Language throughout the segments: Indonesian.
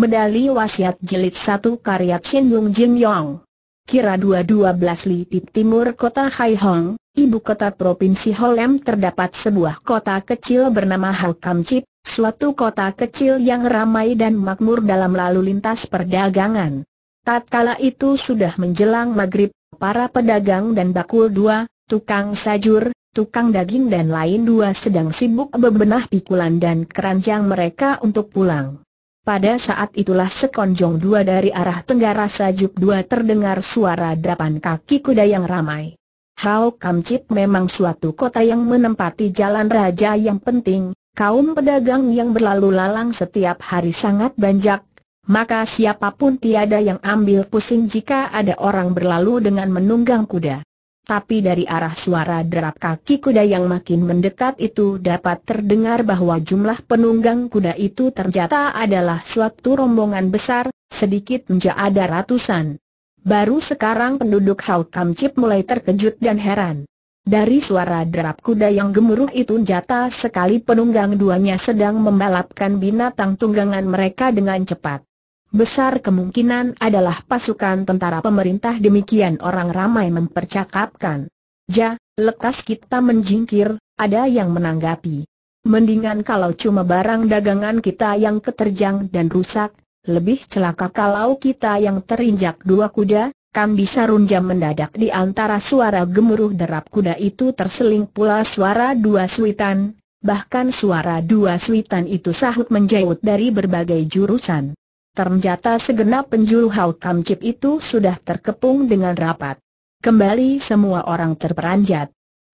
Medali Wasiat Jilid 1 Karya Chin Yung Jin Yong Kira 212 Lipit Timur Kota Hai Hong, ibu kota Provinsi Holem terdapat sebuah kota kecil bernama Kam Chip, suatu kota kecil yang ramai dan makmur dalam lalu lintas perdagangan. Tatkala itu sudah menjelang maghrib, para pedagang dan bakul dua, tukang sajur, tukang daging dan lain dua sedang sibuk bebenah pikulan dan keranjang mereka untuk pulang. Pada saat itulah sekonjong dua dari arah tenggara sajuk dua terdengar suara dapan kaki kuda yang ramai. Hao Kamcip memang suatu kota yang menempati jalan raja yang penting, kaum pedagang yang berlalu lalang setiap hari sangat banyak, maka siapapun tiada yang ambil pusing jika ada orang berlalu dengan menunggang kuda tapi dari arah suara derap kaki kuda yang makin mendekat itu dapat terdengar bahwa jumlah penunggang kuda itu ternyata adalah suatu rombongan besar, sedikit menjadi ratusan. Baru sekarang penduduk Hau Kam Chip mulai terkejut dan heran. Dari suara derap kuda yang gemuruh itu jata sekali penunggang duanya sedang membalapkan binatang tunggangan mereka dengan cepat. Besar kemungkinan adalah pasukan tentara pemerintah demikian orang ramai mempercakapkan. Ja, lekas kita menjingkir, ada yang menanggapi. Mendingan kalau cuma barang dagangan kita yang keterjang dan rusak, lebih celaka kalau kita yang terinjak dua kuda, kan bisa runjam mendadak di antara suara gemuruh derap kuda itu terseling pula suara dua suitan, bahkan suara dua suitan itu sahut menjauh dari berbagai jurusan ternyata segenap penjuru Hautam Kip itu sudah terkepung dengan rapat. Kembali semua orang terperanjat.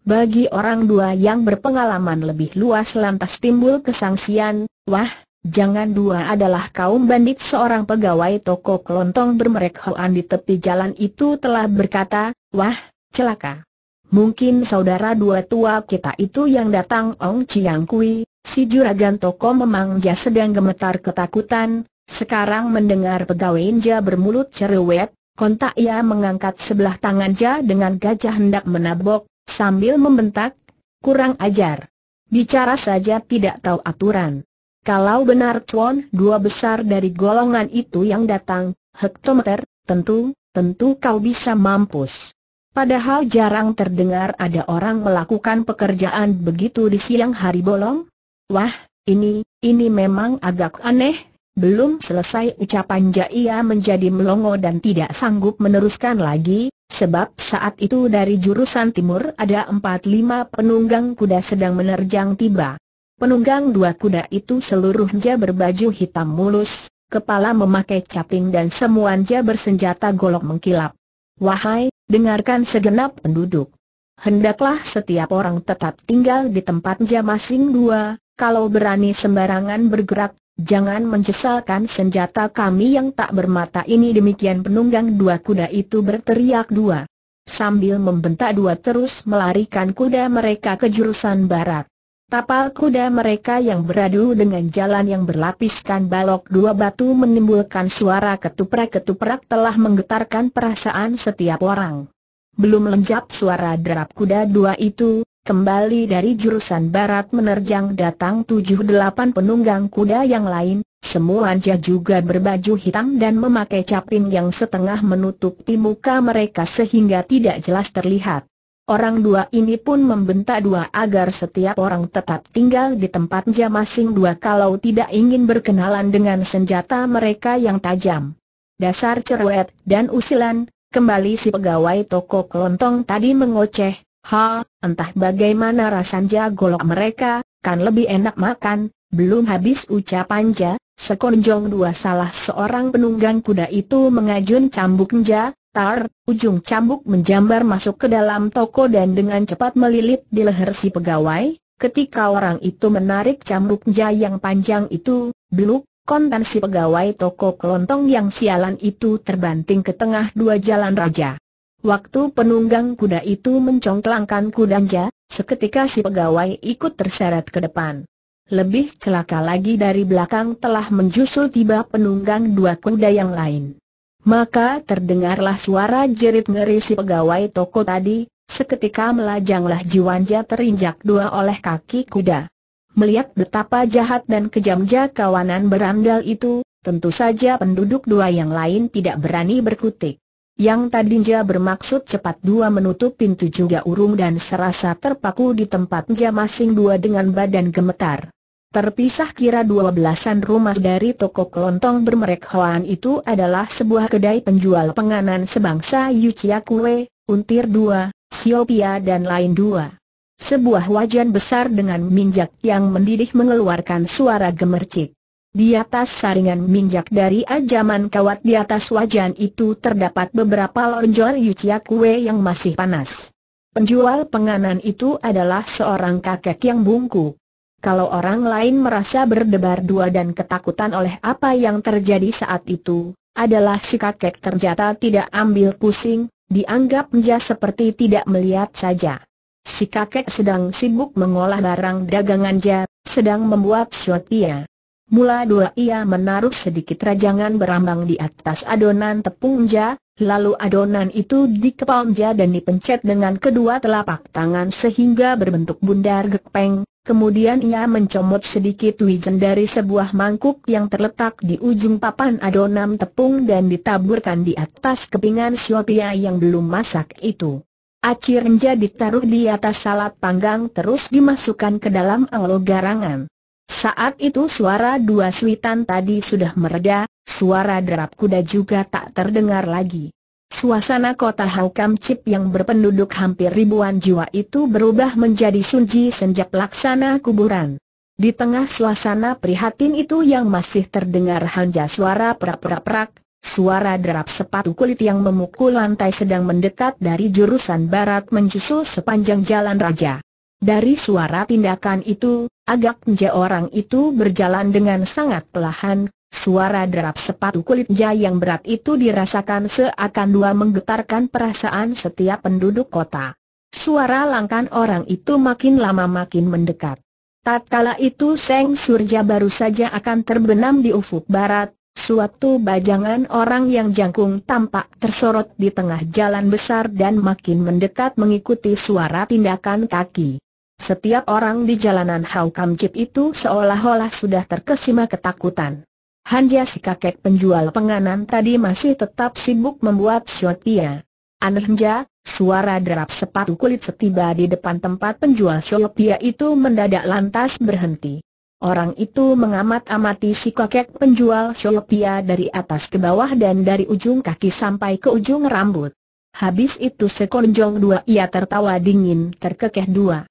Bagi orang dua yang berpengalaman lebih luas lantas timbul kesangsian, wah, jangan dua adalah kaum bandit seorang pegawai toko kelontong bermerek Hoan di tepi jalan itu telah berkata, wah, celaka. Mungkin saudara dua tua kita itu yang datang Ong Chiang Kui, si juragan toko memangja sedang gemetar ketakutan, sekarang mendengar pegawai Inja bermulut cerewet, kontak ia mengangkat sebelah tangan dengan gajah hendak menabok, sambil membentak, kurang ajar. Bicara saja tidak tahu aturan. Kalau benar Chuan dua besar dari golongan itu yang datang, hektometer, tentu, tentu kau bisa mampus. Padahal jarang terdengar ada orang melakukan pekerjaan begitu di siang hari bolong. Wah, ini, ini memang agak aneh, belum selesai ucapan Jaya menjadi melongo dan tidak sanggup meneruskan lagi, sebab saat itu dari jurusan timur ada empat lima penunggang kuda sedang menerjang tiba. Penunggang dua kuda itu seluruhnya berbaju hitam mulus, kepala memakai caping dan semuanya bersenjata golok mengkilap. Wahai, dengarkan segenap penduduk. Hendaklah setiap orang tetap tinggal di tempatnya masing dua, kalau berani sembarangan bergerak, Jangan menyesalkan senjata kami yang tak bermata ini demikian penunggang dua kuda itu berteriak dua. Sambil membentak dua terus melarikan kuda mereka ke jurusan barat. Tapal kuda mereka yang beradu dengan jalan yang berlapiskan balok dua batu menimbulkan suara ketuprak-ketuprak telah menggetarkan perasaan setiap orang. Belum lenjap suara derap kuda dua itu, Kembali dari jurusan barat menerjang datang tujuh delapan penunggang kuda yang lain, semuanya juga berbaju hitam dan memakai caping yang setengah menutupi muka mereka sehingga tidak jelas terlihat. Orang dua ini pun membentak dua agar setiap orang tetap tinggal di tempatnya masing dua kalau tidak ingin berkenalan dengan senjata mereka yang tajam. Dasar cerewet dan usilan, kembali si pegawai toko kelontong tadi mengoceh, Ha, entah bagaimana rasanya golok mereka, kan lebih enak makan, belum habis ucapan Ja, sekonjong dua salah seorang penunggang kuda itu mengajun cambuknya, tar, ujung cambuk menjambar masuk ke dalam toko dan dengan cepat melilit di leher si pegawai, ketika orang itu menarik cambuknya yang panjang itu, beluk, kontan si pegawai toko kelontong yang sialan itu terbanting ke tengah dua jalan raja. Waktu penunggang kuda itu mencongklangkan kudanya, seketika si pegawai ikut terseret ke depan. Lebih celaka lagi dari belakang telah menjusul tiba penunggang dua kuda yang lain. Maka terdengarlah suara jerit ngeri si pegawai toko tadi, seketika melajanglah Jiwanja terinjak dua oleh kaki kuda. Melihat betapa jahat dan kejamnya kawanan berandal itu, tentu saja penduduk dua yang lain tidak berani berkutik. Yang tadinya bermaksud cepat dua menutup pintu juga urung dan serasa terpaku di tempatnya masing dua dengan badan gemetar. Terpisah kira dua belasan rumah dari toko kelontong bermerek Hoan itu adalah sebuah kedai penjual penganan sebangsa Yuchia Kue, Untir dua, Siopia dan lain dua. Sebuah wajan besar dengan minjak yang mendidih mengeluarkan suara gemercik. Di atas saringan minyak dari ajaman kawat di atas wajan itu terdapat beberapa lonjor yucia kue yang masih panas. Penjual penganan itu adalah seorang kakek yang bungku. Kalau orang lain merasa berdebar dua dan ketakutan oleh apa yang terjadi saat itu, adalah si kakek ternyata tidak ambil pusing, dianggap menja seperti tidak melihat saja. Si kakek sedang sibuk mengolah barang dagangan jah, sedang membuat shotia. Mula dua ia menaruh sedikit rajangan berambang di atas adonan tepung ja, lalu adonan itu dikepal ja dan dipencet dengan kedua telapak tangan sehingga berbentuk bundar gepeng, kemudian ia mencomot sedikit wijen dari sebuah mangkuk yang terletak di ujung papan adonan tepung dan ditaburkan di atas kepingan siopia yang belum masak itu. Acirnja ditaruh di atas salad panggang terus dimasukkan ke dalam alo garangan. Saat itu suara dua suitan tadi sudah mereda, suara derap kuda juga tak terdengar lagi. Suasana kota Haukam Chip yang berpenduduk hampir ribuan jiwa itu berubah menjadi sunji senjap laksana kuburan. Di tengah suasana prihatin itu yang masih terdengar hanya suara perak-perak-perak, suara derap sepatu kulit yang memukul lantai sedang mendekat dari jurusan barat mencusul sepanjang jalan raja. Dari suara tindakan itu, agaknya orang itu berjalan dengan sangat perlahan, suara derap sepatu kulit kulitnya yang berat itu dirasakan seakan dua menggetarkan perasaan setiap penduduk kota. Suara langkan orang itu makin lama makin mendekat. Tatkala itu Seng Surya baru saja akan terbenam di ufuk barat, suatu bajangan orang yang jangkung tampak tersorot di tengah jalan besar dan makin mendekat mengikuti suara tindakan kaki. Setiap orang di jalanan Hau Kam itu seolah-olah sudah terkesima ketakutan. Hanya si kakek penjual penganan tadi masih tetap sibuk membuat siotia. Anehnya, suara derap sepatu kulit setiba di depan tempat penjual siotia itu mendadak lantas berhenti. Orang itu mengamat-amati si kakek penjual siotia dari atas ke bawah dan dari ujung kaki sampai ke ujung rambut. Habis itu sekonjong dua ia tertawa dingin terkekeh dua.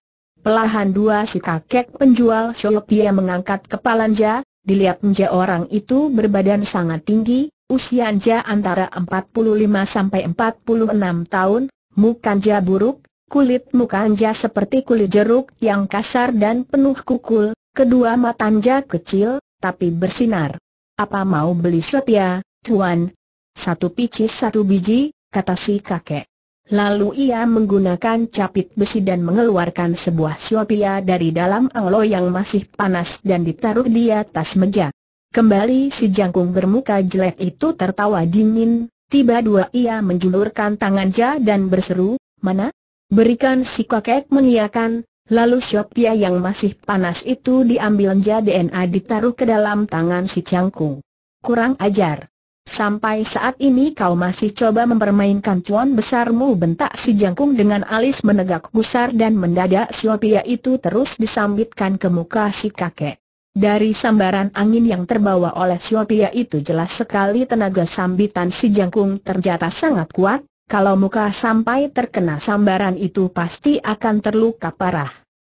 Pelahan dua si kakek penjual Shopee mengangkat kepala Nja dilihat nja orang itu berbadan sangat tinggi, usia Nja antara 45 sampai 46 tahun, muka Anja buruk, kulit muka Anja seperti kulit jeruk yang kasar dan penuh kukul, kedua mata Anja kecil, tapi bersinar. Apa mau beli Shopee, ya, Tuan? Satu picis satu biji, kata si kakek. Lalu ia menggunakan capit besi dan mengeluarkan sebuah suapia dari dalam olo yang masih panas dan ditaruh di atas meja. Kembali si jangkung bermuka jelek itu tertawa dingin, tiba dua ia menjulurkan tangan ja dan berseru, mana? Berikan si kakek mengiakan, lalu suapia yang masih panas itu diambil ja DNA ditaruh ke dalam tangan si jangkung. Kurang ajar. Sampai saat ini kau masih coba mempermainkan tuan besarmu bentak si jangkung dengan alis menegak gusar dan mendadak siopia itu terus disambitkan ke muka si kakek. Dari sambaran angin yang terbawa oleh siopia itu jelas sekali tenaga sambitan si jangkung terjata sangat kuat, kalau muka sampai terkena sambaran itu pasti akan terluka parah.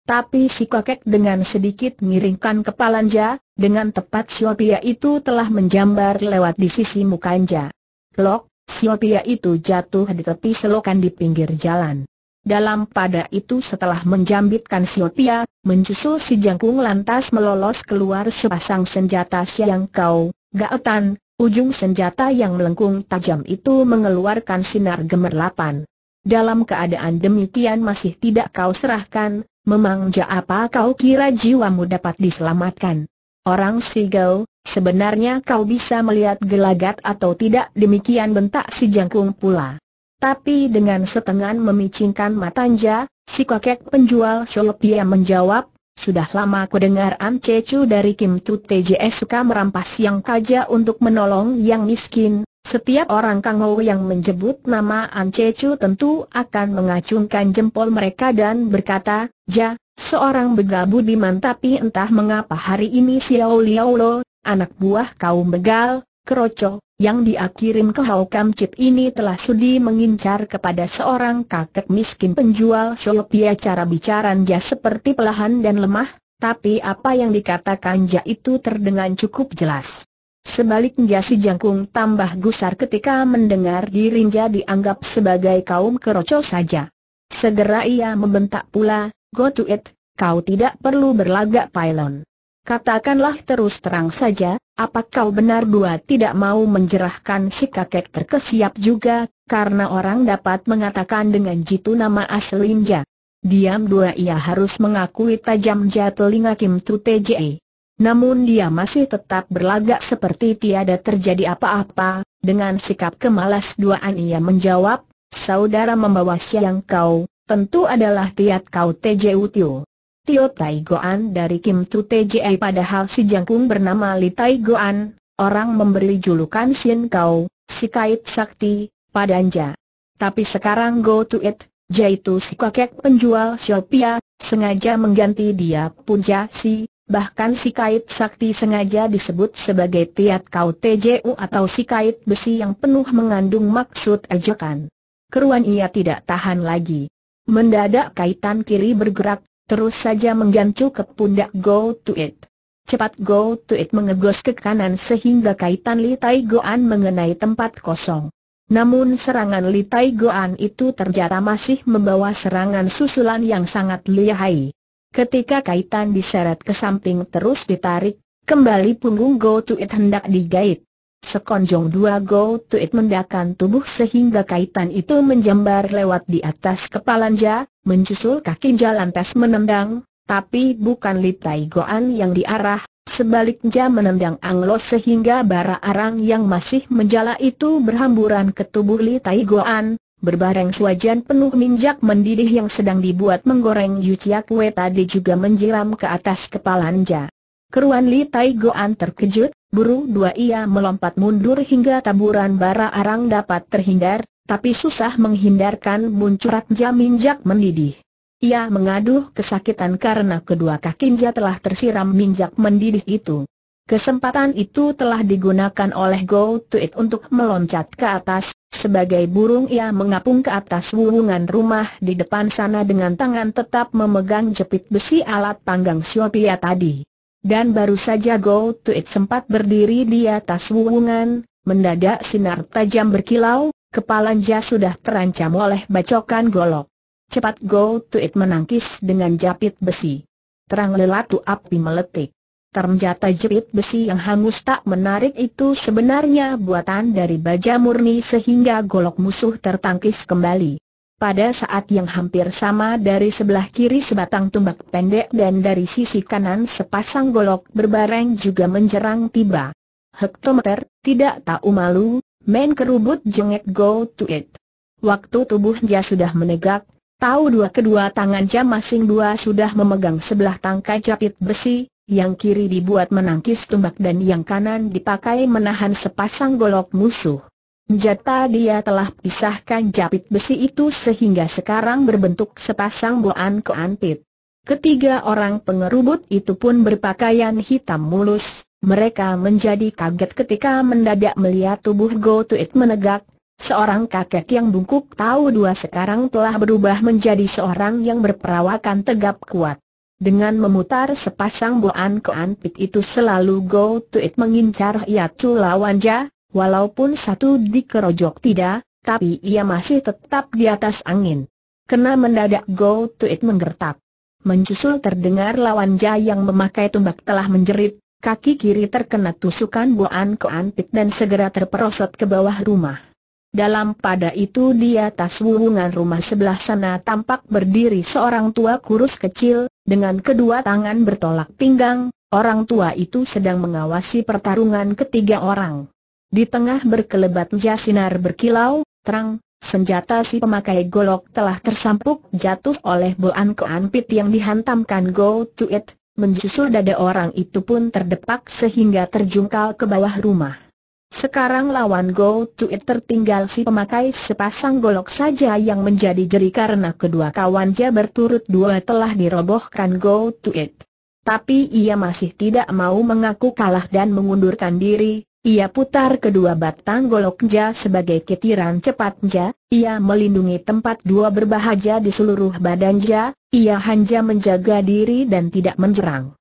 Tapi si kakek dengan sedikit miringkan ja, dengan tepat Siopia itu telah menjambar lewat di sisi mukanya. Lok, Siopia itu jatuh di tepi selokan di pinggir jalan. Dalam pada itu setelah menjambitkan Siopia, mencusul si jangkung lantas melolos keluar sepasang senjata siang kau, gaetan, ujung senjata yang melengkung tajam itu mengeluarkan sinar gemerlapan. Dalam keadaan demikian masih tidak kau serahkan, Memangja apa kau kira jiwamu dapat diselamatkan? Orang Sigel, sebenarnya kau bisa melihat gelagat atau tidak demikian bentak si jangkung pula. Tapi dengan setengah memicingkan matanya, si kakek penjual Sholopia menjawab, sudah lama ku dengar An Cecu dari Kim Tu TJS suka merampas yang kaja untuk menolong yang miskin, setiap orang kangou yang menyebut nama An tentu akan mengacungkan jempol mereka dan berkata, Ja, seorang begal budiman tapi entah mengapa hari ini Xiao Liao Lo, anak buah kaum begal, keroco, yang diakirim ke Hau Kam Chip ini telah sudi mengincar kepada seorang kakek miskin penjual Shopee cara bicara Ja seperti pelahan dan lemah, tapi apa yang dikatakan Ja itu terdengar cukup jelas. Sebaliknya si jangkung tambah gusar ketika mendengar dirinya dianggap sebagai kaum keroco saja. Segera ia membentak pula, go to it, kau tidak perlu berlagak pylon. Katakanlah terus terang saja, apakah kau benar dua tidak mau menjerahkan si kakek terkesiap juga, karena orang dapat mengatakan dengan jitu nama aslinja. Diam dua ia harus mengakui tajam jatelinga Kim Tu Tjei. Namun dia masih tetap berlagak seperti tiada terjadi apa-apa, dengan sikap kemalas duaan ia menjawab, Saudara membawa siang kau, tentu adalah tiat kau TJ Utio. Tio Tai Goan dari Kim Tu TJI padahal si jangkung bernama Li Tai Goan, orang memberi julukan Sin Kau, si kait sakti, padanja. Tapi sekarang go to it, jaitu si kakek penjual siopia sengaja mengganti dia Punja Si, Bahkan si kait sakti sengaja disebut sebagai tiat kau TJU atau si kait besi yang penuh mengandung maksud ejekan. Keruan ia tidak tahan lagi. Mendadak kaitan kiri bergerak, terus saja menggancu ke pundak go to it. Cepat go to it mengegos ke kanan sehingga kaitan Li Tai Goan mengenai tempat kosong. Namun serangan Li Tai Goan itu ternyata masih membawa serangan susulan yang sangat lihai. Ketika kaitan diseret ke samping terus ditarik, kembali punggung Go To It hendak digait. Sekonjong dua Go To It mendakan tubuh sehingga kaitan itu menjembar lewat di atas kepala Ja, mencusul kaki jalan tes menendang, tapi bukan Litai Goan yang diarah, sebaliknya menendang Anglo sehingga bara arang yang masih menjala itu berhamburan ke tubuh Litai Goan, berbareng suajan penuh minyak mendidih yang sedang dibuat menggoreng yuciak kue tadi juga menjilam ke atas kepala Nja. Keruan Li Tai Goan terkejut, buru dua ia melompat mundur hingga taburan bara arang dapat terhindar, tapi susah menghindarkan muncurat minyak mendidih. Ia mengaduh kesakitan karena kedua kakinya telah tersiram minyak mendidih itu. Kesempatan itu telah digunakan oleh Go To It untuk meloncat ke atas, sebagai burung ia mengapung ke atas wuwungan rumah di depan sana dengan tangan tetap memegang jepit besi alat panggang siopia tadi. Dan baru saja Go To It sempat berdiri di atas wuwungan, mendadak sinar tajam berkilau, jas sudah terancam oleh bacokan golok. Cepat Go To It menangkis dengan jepit besi. Terang lelatu api meletik. Ternyata jerit besi yang hangus tak menarik itu sebenarnya buatan dari baja murni sehingga golok musuh tertangkis kembali. Pada saat yang hampir sama dari sebelah kiri sebatang tumbak pendek dan dari sisi kanan sepasang golok berbareng juga menjerang tiba. Hektometer, tidak tahu malu, main kerubut jengek go to it. Waktu tubuhnya sudah menegak, tahu dua kedua tangannya masing dua sudah memegang sebelah tangkai jepit besi, yang kiri dibuat menangkis tumbak dan yang kanan dipakai menahan sepasang golok musuh. Jata dia telah pisahkan japit besi itu sehingga sekarang berbentuk sepasang boan keantit. Ketiga orang pengerubut itu pun berpakaian hitam mulus, mereka menjadi kaget ketika mendadak melihat tubuh Go To It menegak, seorang kakek yang bungkuk tahu dua sekarang telah berubah menjadi seorang yang berperawakan tegap kuat. Dengan memutar sepasang buan ke anpit itu selalu go to it mengincar ya cula Lawanja, walaupun satu dikerojok tidak, tapi ia masih tetap di atas angin. Kena mendadak go to it menggertak. Mencusul terdengar Lawanja yang memakai tumbak telah menjerit, kaki kiri terkena tusukan buan ke anpit dan segera terperosot ke bawah rumah. Dalam pada itu di atas wulungan rumah sebelah sana tampak berdiri seorang tua kurus kecil, dengan kedua tangan bertolak pinggang, orang tua itu sedang mengawasi pertarungan ketiga orang. Di tengah berkelebat sinar berkilau, terang, senjata si pemakai golok telah tersampuk jatuh oleh boan keanpit yang dihantamkan go to it, menjusul dada orang itu pun terdepak sehingga terjungkal ke bawah rumah. Sekarang lawan Go To It tertinggal si pemakai sepasang golok saja yang menjadi jeri karena kedua kawannya berturut-dua telah dirobohkan Go To It. Tapi ia masih tidak mau mengaku kalah dan mengundurkan diri, ia putar kedua batang goloknya sebagai ketiran. cepatnya, ia melindungi tempat dua berbahaja di seluruh badannya, ia hanya menjaga diri dan tidak menjerang.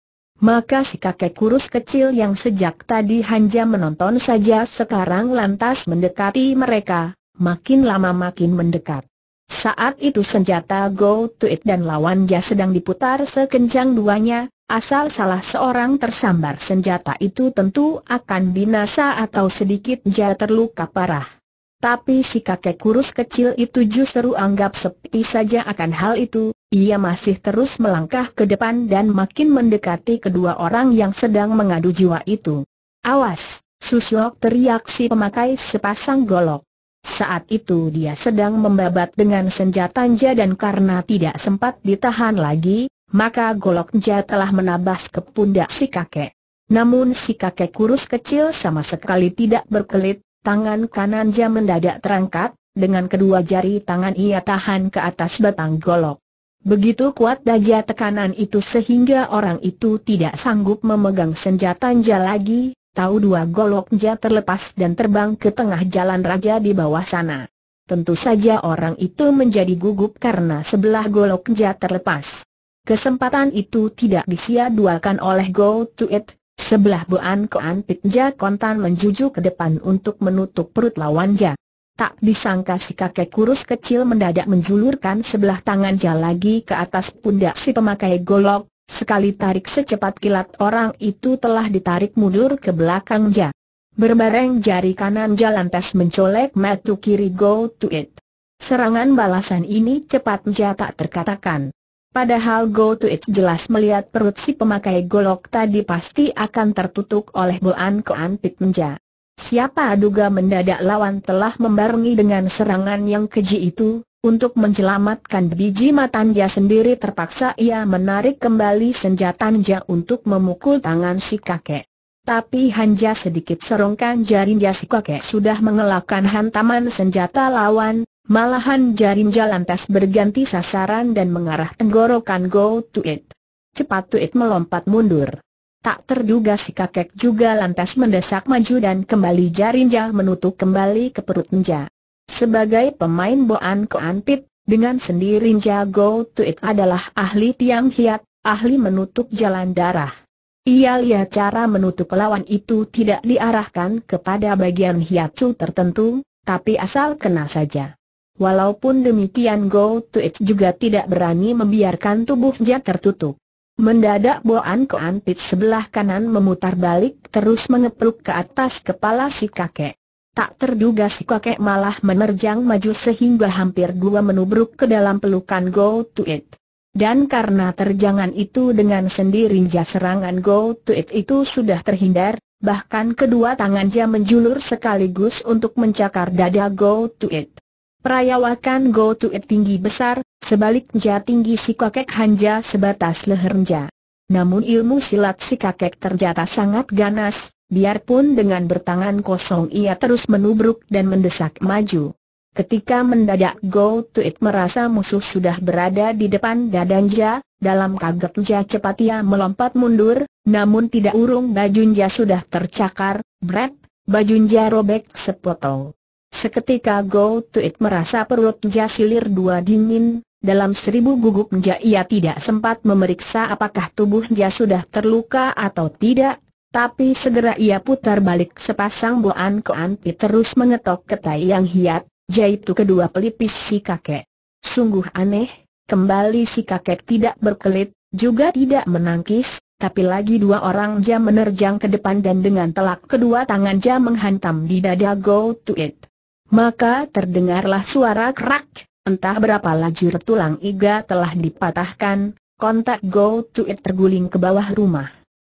Maka si kakek kurus kecil yang sejak tadi hanya menonton saja sekarang lantas mendekati mereka, makin lama makin mendekat. Saat itu senjata Go To It dan lawan ja sedang diputar sekencang duanya, asal salah seorang tersambar senjata itu tentu akan binasa atau sedikit ja terluka parah. Tapi si kakek kurus kecil itu justru anggap sepi saja akan hal itu, ia masih terus melangkah ke depan dan makin mendekati kedua orang yang sedang mengadu jiwa itu. Awas! Susyok teriak si pemakai sepasang golok. Saat itu dia sedang membabat dengan senjata Nja dan karena tidak sempat ditahan lagi, maka golok Nja telah menabas ke pundak si kakek. Namun si kakek kurus kecil sama sekali tidak berkelit, Tangan kanan dia mendadak terangkat, dengan kedua jari tangan ia tahan ke atas batang golok. Begitu kuat daya tekanan itu sehingga orang itu tidak sanggup memegang senjata dia lagi, tahu dua golok dia terlepas dan terbang ke tengah jalan raja di bawah sana. Tentu saja orang itu menjadi gugup karena sebelah golok dia terlepas. Kesempatan itu tidak disia-duakan oleh Go To It, Sebelah Buan Koan Pitja kontan menjuju ke depan untuk menutup perut ja. Tak disangka si kakek kurus kecil mendadak menjulurkan sebelah tangan ja lagi ke atas pundak si pemakai golok, sekali tarik secepat kilat orang itu telah ditarik mundur ke belakang ja. Berbareng jari kanan jalan lantas mencolek matu kiri go to it. Serangan balasan ini cepat tak terkatakan. Padahal Go To It jelas melihat perut si pemakai golok tadi pasti akan tertutup oleh bulan pit menja. Siapa duga mendadak lawan telah membarengi dengan serangan yang keji itu, untuk menjelamatkan biji matanya sendiri terpaksa ia menarik kembali senjatanya untuk memukul tangan si kakek. Tapi hanya sedikit serongkan jarinya si kakek sudah mengelakkan hantaman senjata lawan, Malahan Jarinja lantas berganti sasaran dan mengarah tenggorokan Go To It. Cepat To It melompat mundur. Tak terduga si kakek juga lantas mendesak maju dan kembali Jarinja menutup kembali ke perut Nja. Sebagai pemain Boan Koan dengan sendiri Nja Go To It adalah ahli tiang hiat, ahli menutup jalan darah. Ia lihat cara menutup lawan itu tidak diarahkan kepada bagian hiat cu tertentu, tapi asal kena saja. Walaupun demikian Go To It juga tidak berani membiarkan tubuhnya tertutup. Mendadak Boan Koan Pit sebelah kanan memutar balik terus mengepluk ke atas kepala si kakek. Tak terduga si kakek malah menerjang maju sehingga hampir dua menubruk ke dalam pelukan Go To It. Dan karena terjangan itu dengan sendirinya serangan Go To It itu sudah terhindar, bahkan kedua tangannya menjulur sekaligus untuk mencakar dada Go To It. Perayawakan Go To It tinggi besar, sebaliknya tinggi si kakek Hanja sebatas lehernya. Namun ilmu silat si kakek ternyata sangat ganas, biarpun dengan bertangan kosong ia terus menubruk dan mendesak maju. Ketika mendadak Go To It merasa musuh sudah berada di depan dadanja, dalam kagetnya cepat ia melompat mundur, namun tidak urung bajunja sudah tercakar, brep, bajunja robek sepotong. Seketika Go To It merasa perut silir dua dingin, dalam seribu gugupnya ia tidak sempat memeriksa apakah tubuhnya sudah terluka atau tidak, tapi segera ia putar balik sepasang boan ke anti terus mengetok ketai yang hiat, yaitu kedua pelipis si kakek. Sungguh aneh, kembali si kakek tidak berkelit, juga tidak menangkis, tapi lagi dua orang Nja menerjang ke depan dan dengan telak kedua tangan Nja menghantam di dada Go To It maka terdengarlah suara kerak, entah berapa lajur tulang iga telah dipatahkan, kontak go to it terguling ke bawah rumah.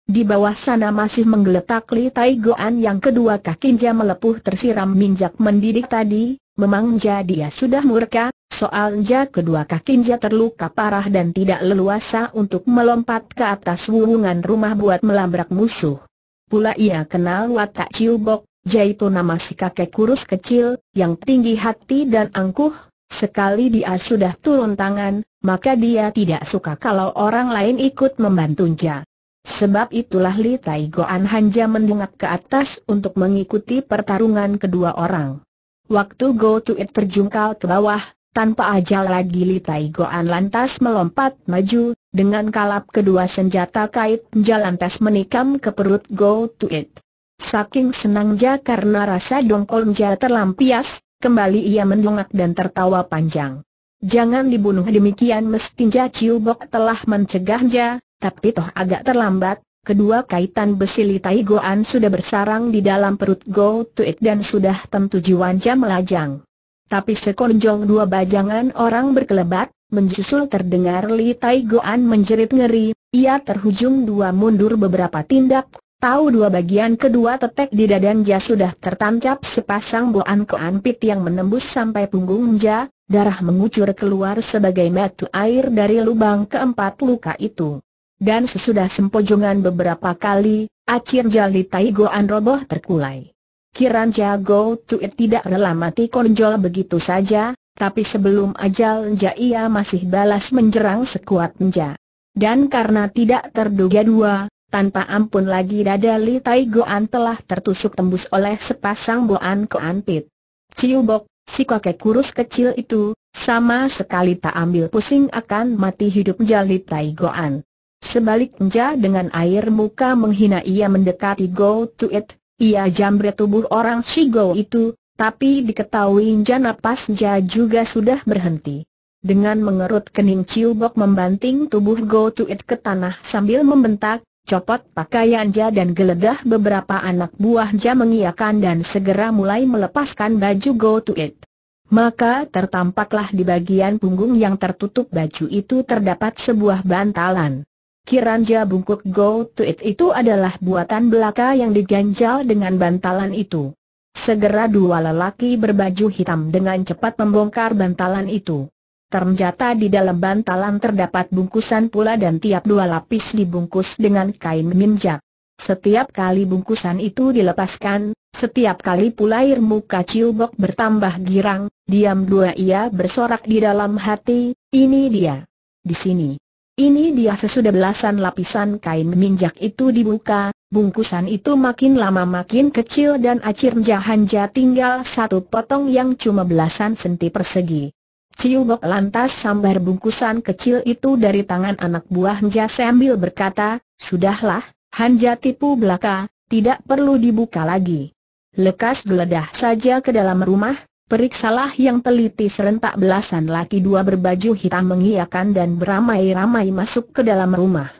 Di bawah sana masih menggeletak Li Tai Goan yang kedua kakinja melepuh tersiram minjak mendidik tadi, Memang jadi dia sudah murka, soalnya kedua kakinja terluka parah dan tidak leluasa untuk melompat ke atas wuwungan rumah buat melabrak musuh. Pula ia kenal watak ciubok yaitu nama si kakek kurus kecil, yang tinggi hati dan angkuh, sekali dia sudah turun tangan, maka dia tidak suka kalau orang lain ikut membantunya. Sebab itulah Li Tai Goan Hanja mendungak ke atas untuk mengikuti pertarungan kedua orang. Waktu Go To It terjungkal ke bawah, tanpa ajal lagi Li Tai Goan lantas melompat maju, dengan kalap kedua senjata kait jalan tes menikam ke perut Go To It. Saking senangnya karena rasa dongkolnya terlampias, kembali ia mendongak dan tertawa panjang. Jangan dibunuh demikian mestinya Ciubok telah mencegahnya, tapi toh agak terlambat, kedua kaitan besi litai Goan sudah bersarang di dalam perut Go Tuit dan sudah tentu jiwanya melajang. Tapi sekonjong dua bajangan orang berkelebat, menjusul terdengar litai Goan menjerit ngeri, ia terhujung dua mundur beberapa tindak, Tahu dua bagian kedua tetek di dadan Ja sudah tertancap sepasang buan keampit yang menembus sampai punggung Ja, darah mengucur keluar sebagai metu air dari lubang keempat luka itu. Dan sesudah sempojongan beberapa kali, acir jali tai goan roboh terkulai. Kiran Jago Tuit tidak rela mati konjol begitu saja, tapi sebelum ajal Ja ia masih balas menjerang sekuat Ja. Dan karena tidak terduga dua, tanpa ampun lagi dada Li Tai Goan telah tertusuk tembus oleh sepasang boan keantit. Ciu Bok, si kakek kurus kecil itu, sama sekali tak ambil pusing akan mati hidup jali Tai Goan. Sebaliknya dengan air muka menghina ia mendekati Go To It, ia jambret tubuh orang si Go itu, tapi diketahui napasnya juga sudah berhenti. Dengan mengerut kening Ciu Bok membanting tubuh Go To It ke tanah sambil membentak, copot pakaian Ja dan geledah beberapa anak buah Ja mengiakan dan segera mulai melepaskan baju Go to It. Maka tertampaklah di bagian punggung yang tertutup baju itu terdapat sebuah bantalan. Kiranja bungkuk Go to It itu adalah buatan belaka yang diganjal dengan bantalan itu. Segera dua lelaki berbaju hitam dengan cepat membongkar bantalan itu. Ternyata di dalam bantalan terdapat bungkusan pula dan tiap dua lapis dibungkus dengan kain minjak. Setiap kali bungkusan itu dilepaskan, setiap kali pula air muka Ciubok bertambah girang, diam dua ia bersorak di dalam hati, ini dia. Di sini. Ini dia sesudah belasan lapisan kain minjak itu dibuka, bungkusan itu makin lama makin kecil dan akhirnya hanya tinggal satu potong yang cuma belasan senti persegi. Ciu lantas sambar bungkusan kecil itu dari tangan anak buah Hanja sambil berkata, Sudahlah, Hanja tipu belaka, tidak perlu dibuka lagi. Lekas geledah saja ke dalam rumah, periksalah yang teliti serentak belasan laki dua berbaju hitam mengiakan dan beramai-ramai masuk ke dalam rumah.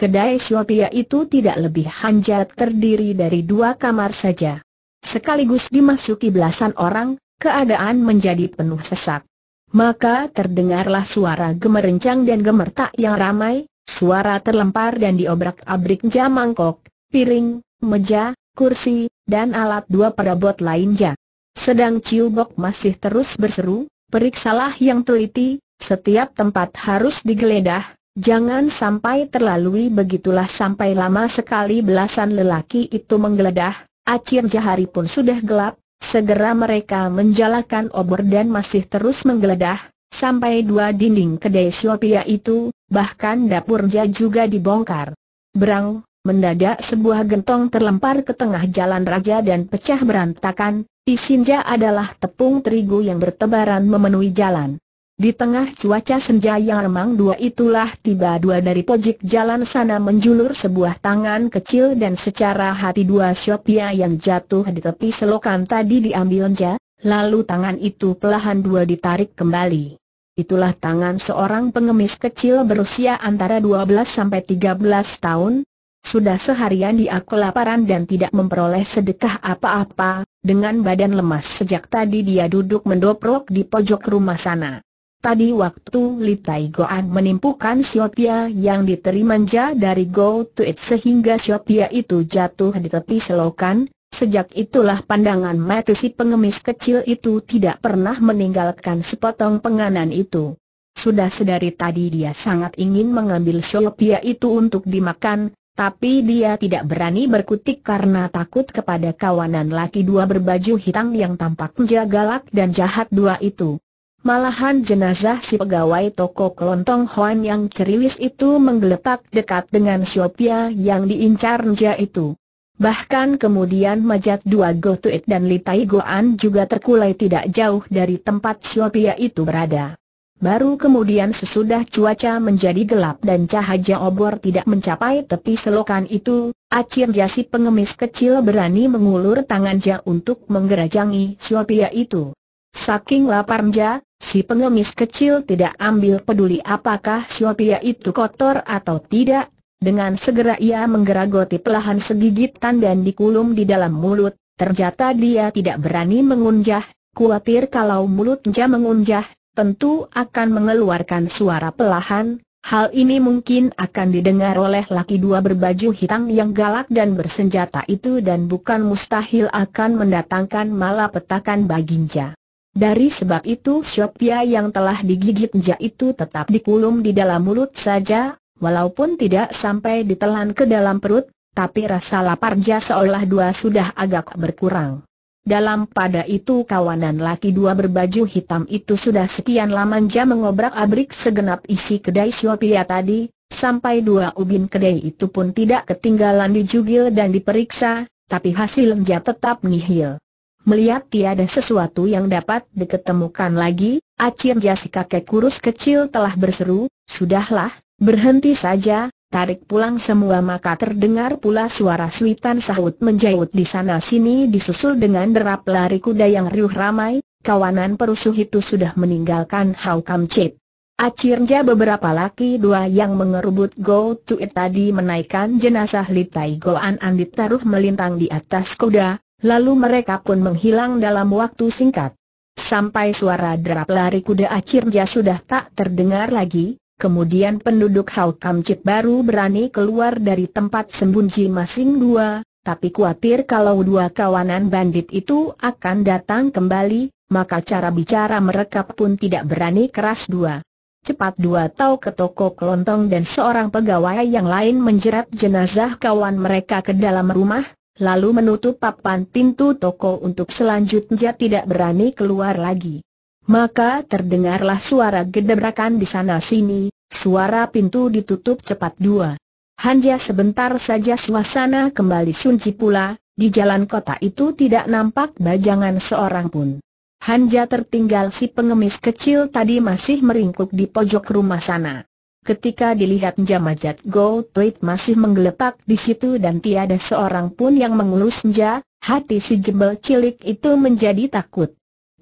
Kedai Shopee itu tidak lebih Hanja terdiri dari dua kamar saja. Sekaligus dimasuki belasan orang, keadaan menjadi penuh sesak. Maka terdengarlah suara gemerencang dan gemertak yang ramai, suara terlempar dan diobrak-abrik jamangkok, piring, meja, kursi, dan alat dua perabot lainnya. Sedang Ciu Bok masih terus berseru, periksalah yang teliti, setiap tempat harus digeledah, jangan sampai terlalui begitulah sampai lama sekali belasan lelaki itu menggeledah, acir jahari pun sudah gelap, Segera mereka menjalankan obor dan masih terus menggeledah, sampai dua dinding kedai Sopia itu, bahkan dapurnya juga dibongkar. Berang, mendadak sebuah gentong terlempar ke tengah jalan raja dan pecah berantakan, Isinya adalah tepung terigu yang bertebaran memenuhi jalan. Di tengah cuaca senja yang remang dua itulah tiba dua dari pojok jalan sana menjulur sebuah tangan kecil dan secara hati dua syopia yang jatuh di tepi selokan tadi diambil diambilnya, lalu tangan itu pelahan dua ditarik kembali. Itulah tangan seorang pengemis kecil berusia antara 12 sampai 13 tahun. Sudah seharian dia kelaparan dan tidak memperoleh sedekah apa-apa, dengan badan lemas sejak tadi dia duduk mendoprok di pojok rumah sana. Tadi waktu Li Tai Goan menimpukan Siotia yang diterimanja dari Go to it sehingga Siotia itu jatuh di tepi selokan, sejak itulah pandangan mata si pengemis kecil itu tidak pernah meninggalkan sepotong penganan itu. Sudah sedari tadi dia sangat ingin mengambil Siotia itu untuk dimakan, tapi dia tidak berani berkutik karena takut kepada kawanan laki dua berbaju hitam yang tampak menjagalak dan jahat dua itu. Malahan jenazah si pegawai toko kelontong Hoan yang ceriwis itu menggeletak dekat dengan Siopia yang diincar Nja itu. Bahkan kemudian Majat Dua Gotuit dan Litai Goan juga terkulai tidak jauh dari tempat Siopia itu berada. Baru kemudian sesudah cuaca menjadi gelap dan cahaya obor tidak mencapai tepi selokan itu, Acir Jasi pengemis kecil berani mengulur tangannya untuk menggerajangi Siopia itu. Saking lapar laparnya, Si pengemis kecil tidak ambil peduli apakah Siopia itu kotor atau tidak, dengan segera ia menggeragoti pelahan segigitan dan dikulum di dalam mulut, ternyata dia tidak berani mengunjah, Kuatir kalau mulutnya mengunjah, tentu akan mengeluarkan suara pelahan, hal ini mungkin akan didengar oleh laki dua berbaju hitam yang galak dan bersenjata itu dan bukan mustahil akan mendatangkan malapetakan baginya. Dari sebab itu Shopya yang telah digigit Nja itu tetap dikulum di dalam mulut saja, walaupun tidak sampai ditelan ke dalam perut, tapi rasa lapar Nja seolah dua sudah agak berkurang. Dalam pada itu kawanan laki dua berbaju hitam itu sudah sekian lama nja mengobrak abrik segenap isi kedai Shopya tadi, sampai dua ubin kedai itu pun tidak ketinggalan dijugil dan diperiksa, tapi hasil nja tetap nihil. Melihat tiada sesuatu yang dapat diketemukan lagi, Acirja si kakek kurus kecil telah berseru, Sudahlah, berhenti saja, tarik pulang semua maka terdengar pula suara suitan sahut menjauh di sana-sini disusul dengan derap lari kuda yang riuh ramai, kawanan perusuh itu sudah meninggalkan Hau Kam Chit. Acirja beberapa laki dua yang mengerubut Go Tuit tadi menaikkan jenazah Litai Goan An ditaruh melintang di atas kuda, Lalu mereka pun menghilang dalam waktu singkat. Sampai suara derap lari kuda akhirnya sudah tak terdengar lagi, kemudian penduduk Hau Kamcit baru berani keluar dari tempat sembunyi masing dua, tapi khawatir kalau dua kawanan bandit itu akan datang kembali, maka cara bicara mereka pun tidak berani keras dua. Cepat dua tahu ke toko kelontong dan seorang pegawai yang lain menjerat jenazah kawan mereka ke dalam rumah, lalu menutup papan pintu toko untuk selanjutnya tidak berani keluar lagi. Maka terdengarlah suara gedebrakan di sana-sini, suara pintu ditutup cepat dua. Hanya sebentar saja suasana kembali sunyi pula, di jalan kota itu tidak nampak bajangan seorang pun. Hanja tertinggal si pengemis kecil tadi masih meringkuk di pojok rumah sana. Ketika dilihat jamajat gold Go Tweet masih menggeletak di situ dan tiada seorang pun yang mengulus senja, hati si jebel cilik itu menjadi takut.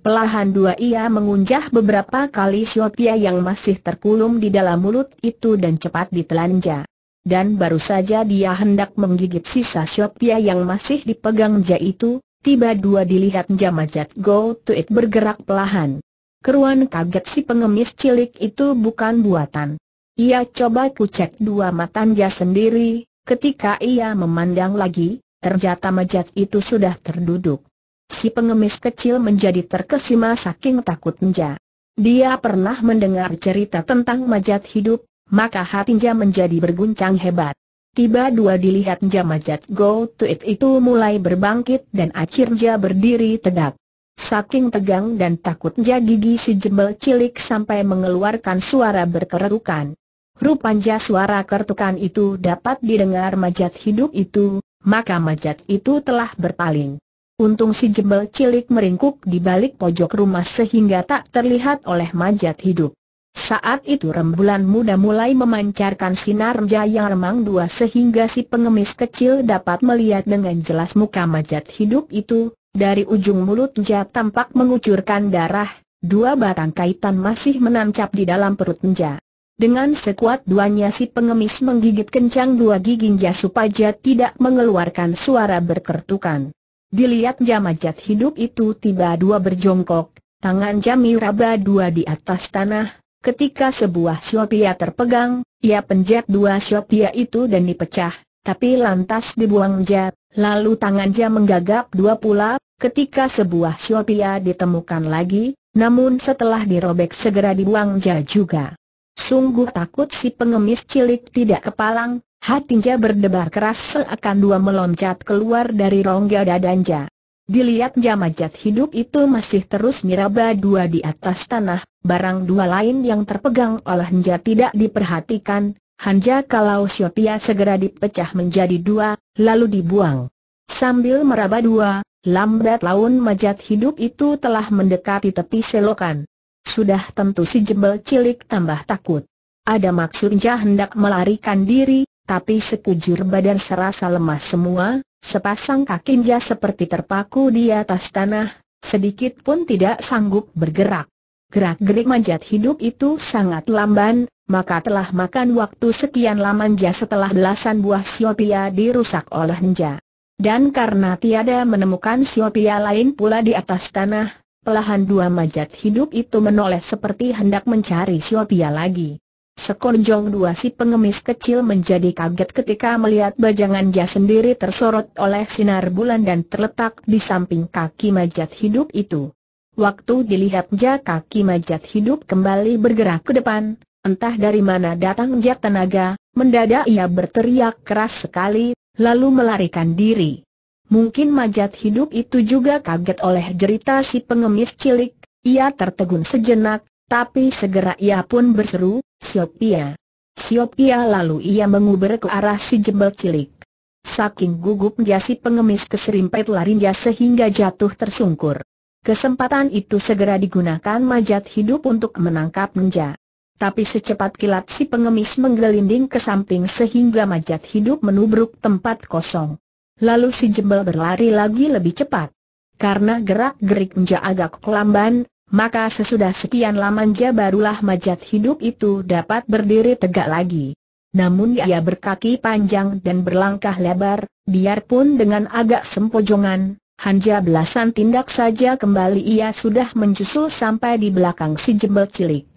Pelahan dua ia mengunjah beberapa kali siopia yang masih terkulum di dalam mulut itu dan cepat ditelanja. Dan baru saja dia hendak menggigit sisa siopia yang masih dipegang jah itu, tiba dua dilihat jamajat Go Tuit bergerak pelahan. Keruan kaget si pengemis cilik itu bukan buatan. Ia coba kucek dua matanya sendiri, ketika ia memandang lagi, ternyata majat itu sudah terduduk. Si pengemis kecil menjadi terkesima saking takut takutnya. Dia pernah mendengar cerita tentang majat hidup, maka hati hatinya menjadi berguncang hebat. Tiba dua dilihat majat go to it itu mulai berbangkit dan akhirnya berdiri tegak. Saking tegang dan takut takutnya gigi si jembel cilik sampai mengeluarkan suara berkererukan. Rupanya suara kertukan itu dapat didengar majat hidup itu, maka majat itu telah berpaling. Untung si jebel cilik meringkuk di balik pojok rumah sehingga tak terlihat oleh majat hidup. Saat itu rembulan muda mulai memancarkan sinar yang remang dua sehingga si pengemis kecil dapat melihat dengan jelas muka majat hidup itu, dari ujung mulutnya tampak mengucurkan darah, dua batang kaitan masih menancap di dalam perut nja. Dengan sekuat duanya si pengemis menggigit kencang dua gigi supaya tidak mengeluarkan suara berkertukan. Dilihat jamajat hidup itu tiba dua berjongkok, tangan jami raba dua di atas tanah, ketika sebuah siopia terpegang, ia penjat dua siopia itu dan dipecah, tapi lantas dibuang jat, lalu tangan jam menggagap dua pula, ketika sebuah siopia ditemukan lagi, namun setelah dirobek segera dibuang jat juga. Sungguh takut si pengemis cilik tidak kepalang, hatinya berdebar keras seakan dua meloncat keluar dari rongga dadanja. Dilihat jamajat hidup itu masih terus miraba dua di atas tanah, barang dua lain yang terpegang oleh Hanja tidak diperhatikan, Hanja kalau Siopia segera dipecah menjadi dua, lalu dibuang. Sambil meraba dua, lambat laun majat hidup itu telah mendekati tepi selokan. Sudah tentu si jebel cilik tambah takut. Ada maksudnya hendak melarikan diri, tapi sekujur badan serasa lemah semua, sepasang kakinya seperti terpaku di atas tanah, sedikit pun tidak sanggup bergerak. Gerak-gerik manjat hidup itu sangat lamban, maka telah makan waktu sekian lama jah setelah belasan buah siopia dirusak oleh Nja. Dan karena tiada menemukan siopia lain pula di atas tanah, Pelahan dua majat hidup itu menoleh seperti hendak mencari Siopia lagi. Sekonjong dua si pengemis kecil menjadi kaget ketika melihat bajangan jas sendiri tersorot oleh sinar bulan dan terletak di samping kaki majat hidup itu. Waktu dilihat jas kaki majat hidup kembali bergerak ke depan, entah dari mana datang jak tenaga, mendadak ia berteriak keras sekali, lalu melarikan diri. Mungkin majat hidup itu juga kaget oleh jerita si pengemis cilik, ia tertegun sejenak, tapi segera ia pun berseru, Siopia. Siopia lalu ia menguber ke arah si jembel cilik. Saking gugupnya si pengemis keserimpet larinya sehingga jatuh tersungkur. Kesempatan itu segera digunakan majat hidup untuk menangkap menja. Tapi secepat kilat si pengemis menggelinding ke samping sehingga majat hidup menubruk tempat kosong. Lalu si Jembel berlari lagi lebih cepat. Karena gerak-gerik Nja agak kelamban, maka sesudah sekian lama Nja barulah majat hidup itu dapat berdiri tegak lagi. Namun ia berkaki panjang dan berlangkah lebar, biarpun dengan agak sempojongan, hanya belasan tindak saja kembali ia sudah menjusul sampai di belakang si jembel cilik.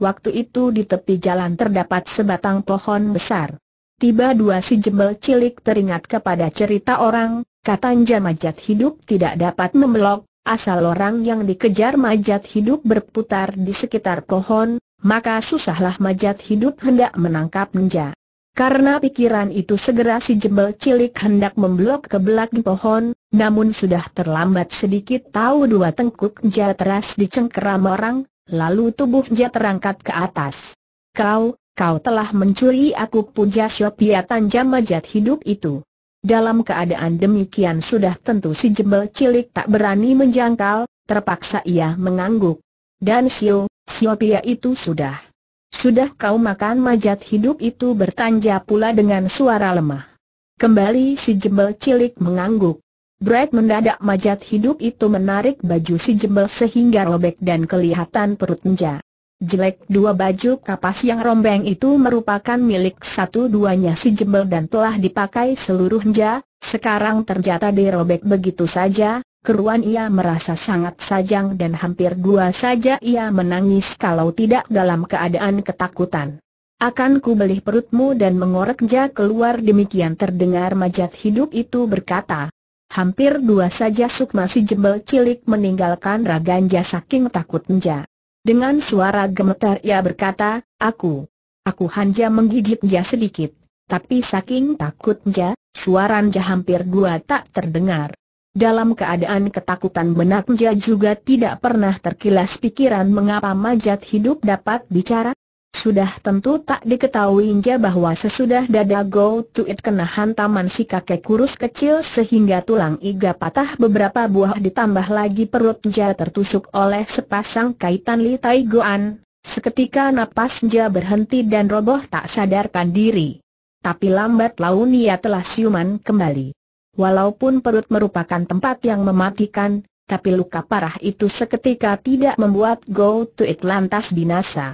Waktu itu di tepi jalan terdapat sebatang pohon besar tiba dua si jembel cilik teringat kepada cerita orang, katanya majat hidup tidak dapat membelok, asal orang yang dikejar majat hidup berputar di sekitar pohon, maka susahlah majat hidup hendak menangkap nja. Karena pikiran itu segera si jembel cilik hendak memblok ke belakang pohon, namun sudah terlambat sedikit tahu dua tengkuk nja teras dicengkeram orang, lalu tubuh nja terangkat ke atas. Kau, kau telah mencuri aku puja Syopia Tanja Majat hidup itu. Dalam keadaan demikian sudah tentu si jembel cilik tak berani menjangkal, terpaksa ia mengangguk. Dan Sio, Syopia itu sudah. Sudah kau makan majat hidup itu bertanja pula dengan suara lemah. Kembali si jembel cilik mengangguk. Brad mendadak majat hidup itu menarik baju si jembel sehingga robek dan kelihatan perutnya. Jelek dua baju kapas yang rombeng itu merupakan milik satu-duanya si jembel dan telah dipakai seluruhnya, sekarang terjata dirobek begitu saja, keruan ia merasa sangat sajang dan hampir dua saja ia menangis kalau tidak dalam keadaan ketakutan. Akan ku belih perutmu dan mengoreknya keluar demikian terdengar majat hidup itu berkata. Hampir dua saja sukma si jembel cilik meninggalkan raganja saking takutnya. Dengan suara gemetar ia berkata, aku, aku hanya menggigitnya sedikit, tapi saking takutnya, suara Nja hampir dua tak terdengar. Dalam keadaan ketakutan benak Nja juga tidak pernah terkilas pikiran mengapa majat hidup dapat bicara, sudah tentu tak diketahui Inja bahwa sesudah dada Go to it kena hantaman si kakek kurus kecil sehingga tulang iga patah beberapa buah ditambah lagi perutnya tertusuk oleh sepasang kaitan litai goan. Seketika napas Inja berhenti dan roboh tak sadarkan diri. Tapi lambat laun ia telah siuman kembali. Walaupun perut merupakan tempat yang mematikan, tapi luka parah itu seketika tidak membuat Go to it lantas binasa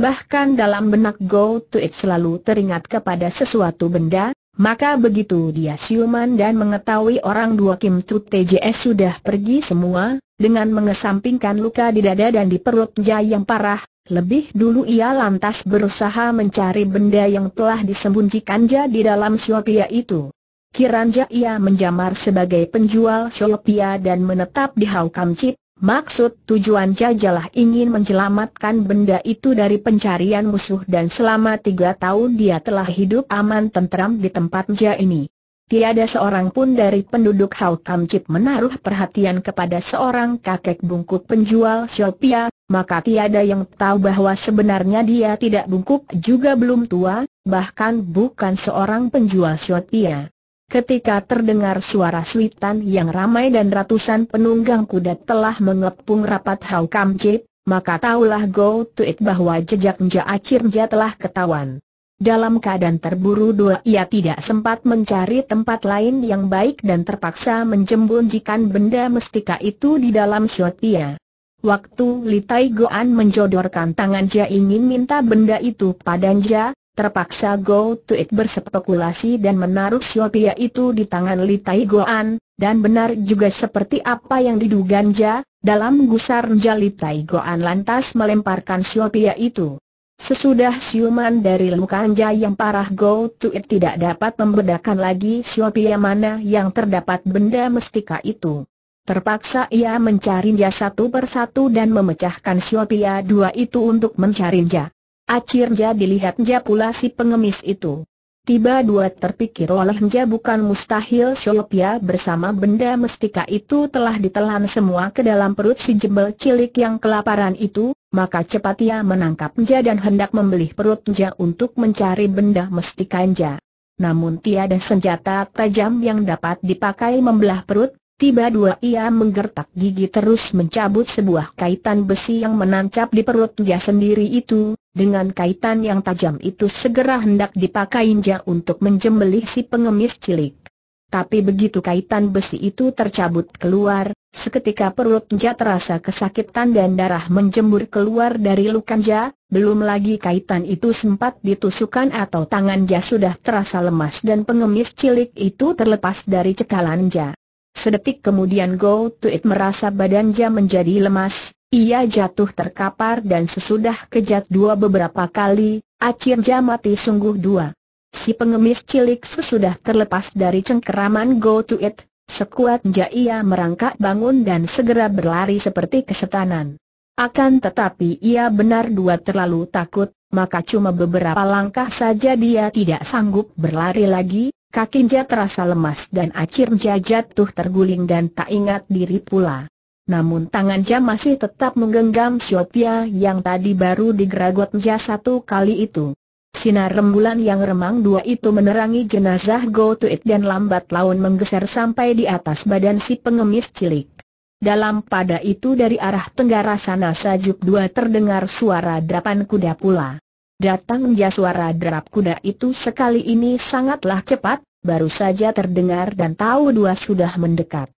bahkan dalam benak Go To It selalu teringat kepada sesuatu benda, maka begitu dia siuman dan mengetahui orang dua Kim Tu TJS sudah pergi semua, dengan mengesampingkan luka di dada dan di perut Jai yang parah, lebih dulu ia lantas berusaha mencari benda yang telah disembunyikan Ja di dalam Siopia itu. Kiranja ia menjamar sebagai penjual Siopia dan menetap di Haukam Chip, Maksud tujuan jajalah ingin menjelamatkan benda itu dari pencarian musuh dan selama tiga tahun dia telah hidup aman tentram di tempat jah ini. Tiada seorang pun dari penduduk Hau Kam Chip menaruh perhatian kepada seorang kakek bungkuk penjual Shopee, maka tiada yang tahu bahwa sebenarnya dia tidak bungkuk juga belum tua, bahkan bukan seorang penjual Shopee ketika terdengar suara selitan yang ramai dan ratusan penunggang kuda telah mengepung rapat Hau Kam maka taulah Go Tuit bahwa jejak acir Cirja telah ketahuan. Dalam keadaan terburu dua ia tidak sempat mencari tempat lain yang baik dan terpaksa menjembunjikan benda mestika itu di dalam siotia. Waktu Litai Goan menjodorkan tangan ja ingin minta benda itu pada Nja, Terpaksa Go Tuik berspekulasi dan menaruh Siopia itu di tangan Li Tai Goan, dan benar juga seperti apa yang diduga Nja, dalam gusar Nja Li Tai Goan lantas melemparkan Siopia itu. Sesudah siuman dari luka Nja yang parah Go Tuik tidak dapat membedakan lagi Siopia mana yang terdapat benda mestika itu. Terpaksa ia mencari dia satu persatu dan memecahkan Siopia dua itu untuk mencari Nja. Akhirnya dilihat Nja pula si pengemis itu. Tiba dua terpikir oleh Nja bukan mustahil Syopia bersama benda mestika itu telah ditelan semua ke dalam perut si jembel cilik yang kelaparan itu, maka cepat ia menangkap Nja dan hendak membeli perut Nja untuk mencari benda mestika Nja. Namun tiada senjata tajam yang dapat dipakai membelah perut, tiba dua ia menggertak gigi terus mencabut sebuah kaitan besi yang menancap di perut Nja sendiri itu, dengan kaitan yang tajam itu segera hendak dipakainya untuk menjembelih si pengemis cilik. Tapi begitu kaitan besi itu tercabut keluar, seketika perutnya terasa kesakitan dan darah menjemur keluar dari lukanya, belum lagi kaitan itu sempat ditusukan atau tangannya sudah terasa lemas dan pengemis cilik itu terlepas dari cekalannya. Sedetik kemudian Go To It merasa badannya menjadi lemas, ia jatuh terkapar dan sesudah kejat dua beberapa kali, akhirnya mati sungguh dua. Si pengemis cilik sesudah terlepas dari cengkeraman Go To It, sekuatnya ia merangkak bangun dan segera berlari seperti kesetanan. Akan tetapi ia benar dua terlalu takut, maka cuma beberapa langkah saja dia tidak sanggup berlari lagi, Kakinja terasa lemas dan akhirnya jatuh terguling dan tak ingat diri pula. Namun tangannya masih tetap menggenggam Siopia yang tadi baru digeragotnya satu kali itu. Sinar rembulan yang remang dua itu menerangi jenazah Go to it dan lambat laun menggeser sampai di atas badan si pengemis cilik. Dalam pada itu dari arah tenggara sana sajuk dua terdengar suara drapan kuda pula. Datang Datangnya suara derap kuda itu sekali ini sangatlah cepat, baru saja terdengar dan tahu dua sudah mendekat.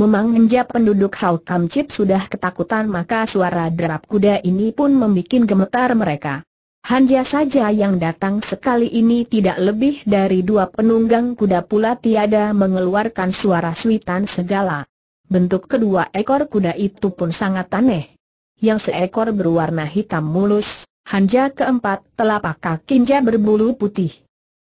Memang Memangnya penduduk Hau Kam sudah ketakutan maka suara derap kuda ini pun membuat gemetar mereka. Hanya saja yang datang sekali ini tidak lebih dari dua penunggang kuda pula tiada mengeluarkan suara suitan segala. Bentuk kedua ekor kuda itu pun sangat aneh. Yang seekor berwarna hitam mulus, Hanja keempat telapak kakinya berbulu putih.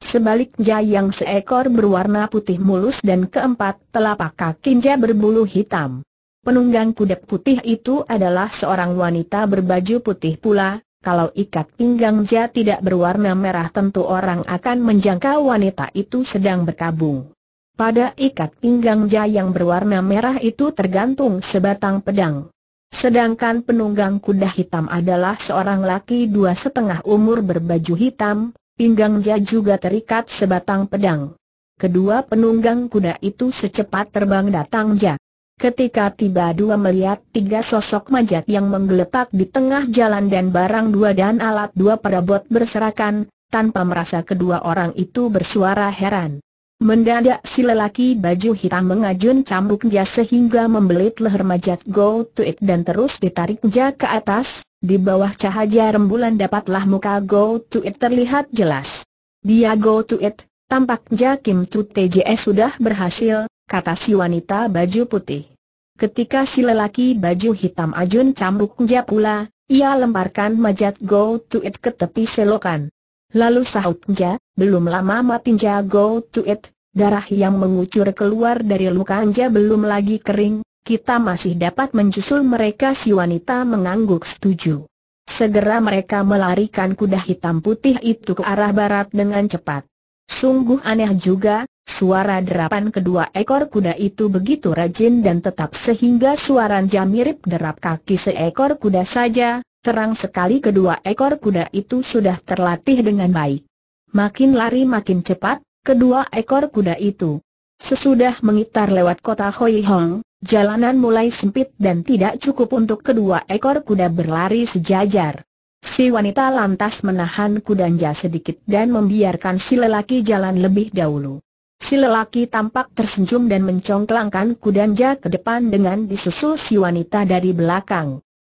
Sebaliknya yang seekor berwarna putih mulus dan keempat telapak kakinya berbulu hitam. Penunggang kuda putih itu adalah seorang wanita berbaju putih pula, kalau ikat pinggang pinggangnya tidak berwarna merah tentu orang akan menjangka wanita itu sedang berkabung. Pada ikat pinggang pinggangnya yang berwarna merah itu tergantung sebatang pedang. Sedangkan penunggang kuda hitam adalah seorang laki dua setengah umur berbaju hitam, pinggangnya juga terikat sebatang pedang. Kedua penunggang kuda itu secepat terbang datang ja. Ketika tiba dua melihat tiga sosok majat yang menggeletak di tengah jalan dan barang dua dan alat dua perabot berserakan, tanpa merasa kedua orang itu bersuara heran. Mendadak si lelaki baju hitam mengajun cambuk jas sehingga membelit leher majat Go To It dan terus ditarik ditariknya ke atas, di bawah cahaya rembulan dapatlah muka Go To It terlihat jelas. Dia Go To it, tampak tampaknya Kim Tu TJS sudah berhasil, kata si wanita baju putih. Ketika si lelaki baju hitam ajun cambuk cambuknya pula, ia lemparkan majat Go To It ke tepi selokan. Lalu sahutnya, belum lama matinya go to it, darah yang mengucur keluar dari luka lukanya belum lagi kering, kita masih dapat menjusul mereka si wanita mengangguk setuju. Segera mereka melarikan kuda hitam putih itu ke arah barat dengan cepat. Sungguh aneh juga, Suara derapan kedua ekor kuda itu begitu rajin dan tetap sehingga suara suaranya mirip derap kaki seekor kuda saja, Terang sekali kedua ekor kuda itu sudah terlatih dengan baik. Makin lari makin cepat, kedua ekor kuda itu. Sesudah mengitar lewat kota Hoi Hong, jalanan mulai sempit dan tidak cukup untuk kedua ekor kuda berlari sejajar. Si wanita lantas menahan kudanya sedikit dan membiarkan si lelaki jalan lebih dahulu. Si lelaki tampak tersenyum dan mencongklangkan kudanya ke depan dengan disusul si wanita dari belakang.